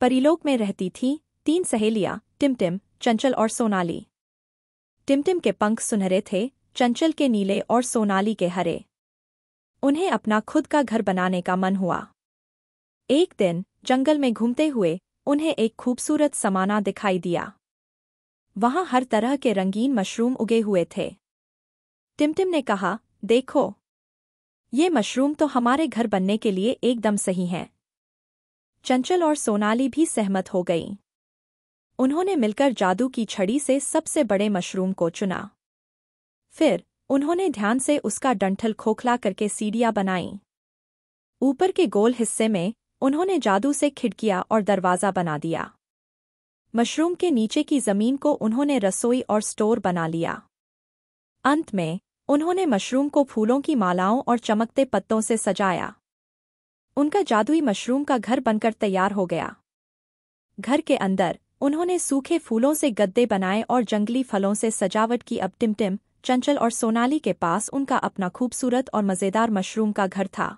परिलोक में रहती थी तीन सहेलियां टिमटिम चंचल और सोनाली टिमटिम के पंख सुनहरे थे चंचल के नीले और सोनाली के हरे उन्हें अपना खुद का घर बनाने का मन हुआ एक दिन जंगल में घूमते हुए उन्हें एक खूबसूरत समाना दिखाई दिया वहां हर तरह के रंगीन मशरूम उगे हुए थे टिमटिम ने कहा देखो ये मशरूम तो हमारे घर बनने के लिए एकदम सही हैं चंचल और सोनाली भी सहमत हो गईं उन्होंने मिलकर जादू की छड़ी से सबसे बड़े मशरूम को चुना फिर उन्होंने ध्यान से उसका डंठल खोखला करके सीढ़ियां बनाईं ऊपर के गोल हिस्से में उन्होंने जादू से खिड़किया और दरवाज़ा बना दिया मशरूम के नीचे की ज़मीन को उन्होंने रसोई और स्टोर बना लिया अंत में उन्होंने मशरूम को फूलों की मालाओं और चमकते पत्तों से सजाया उनका जादुई मशरूम का घर बनकर तैयार हो गया घर के अंदर उन्होंने सूखे फूलों से गद्दे बनाए और जंगली फलों से सजावट की अब टिमटिम चंचल और सोनाली के पास उनका अपना खूबसूरत और मज़ेदार मशरूम का घर था